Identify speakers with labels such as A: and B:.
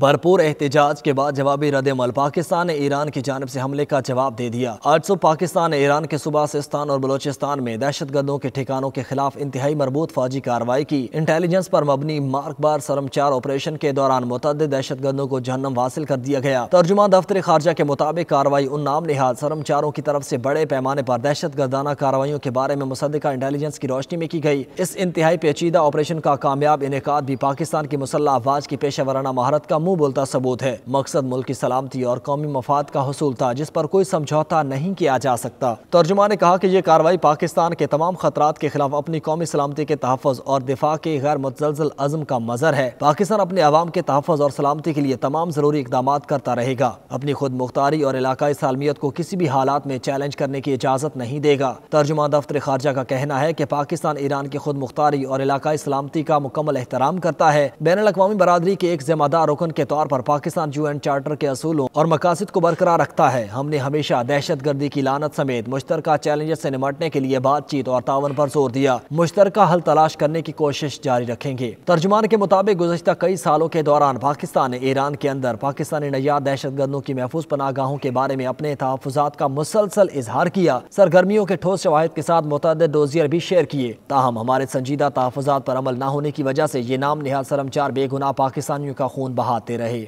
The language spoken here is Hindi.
A: भरपूर एहतजाज के बाद जवाबी रदमल पाकिस्तान ने ईरान की जानब से हमले का जवाब दे दिया आज सुबह पाकिस्तान ने ईरान के सुबासिस्तान और बलोचिस्तान में दहशत गर्दों के ठिकानों के खिलाफ इंतहाई मरबूत फौजी कार्रवाई की इंटेलिजेंस पर मबनी मार्कबार सरमचार ऑपरेशन के दौरान मुतद दहशत गर्दों को जहनम हासिल कर दिया गया तर्जुमा दफ्तर खारजा के मुताबिक कार्रवाई उन नाम लिहाज सरमचारों की तरफ से बड़े पैमाने पर दहशत गर्दाना कार्रवाई के बारे में मुसदा इंटेलिजेंस की रोशनी में की गई इस इंतहाई पेचीदा ऑपरेशन का कामयाब इनका भी पाकिस्तान की मुसल्ह अफवाज की पेशा वराना महारत का मुंह बोलता सबूत है मकसद मुल्क की सलामती और कौमी मफाद का हसूल था जिस पर कोई समझौता नहीं किया जा सकता तर्जुमा ने कहा की ये कार्रवाई पाकिस्तान के तमाम खतरा के खिलाफ अपनी कौमी सलामती के तहफ़ और दिफा के गैर मुतजल अजम का मजर है पाकिस्तान अपने आवाम के तहफ़ और सलामती के लिए तमाम जरूरी इकदाम करता रहेगा अपनी खुद मुख्तारी और इलाकाई सालमियत को किसी भी हालात में चैलेंज करने की इजाज़त नहीं देगा तर्जुमा दफ्तर खारजा का कहना है की पाकिस्तान ईरान की खुद मुख्तारी और इलाकाई सलामती का मुकम्मल एहतराम करता है बैन अवी बरदरी के एक जिम्मेदार रुकन के तौर पर पाकिस्तान यूएन चार्टर के असूलों और मकासद को बरकरार रखता है हमने हमेशा दहशत गर्दी की लानत समेत मुश्तर चैलेंजेस से निमटने के लिए बातचीत और तावन पर जोर दिया मुश्तर हल तलाश करने की कोशिश जारी रखेंगे तर्जुमान के मुताबिक गुजशत कई सालों के दौरान पाकिस्तान ने ईरान के अंदर पाकिस्तानी नजार दहशत गर्दों की महफूज पनागाहों के बारे में अपने तहफात का मुसलसल इजहार किया सरगर्मियों के ठोस शवाहद के साथ मुतद डोजियर भी शेयर किए ताहम हमारे संजीदा तहफात पर अमल न होने की वजह ऐसी ये नाम निहाल चार बेगुना पाकिस्तानियों का खून बहा आते रहे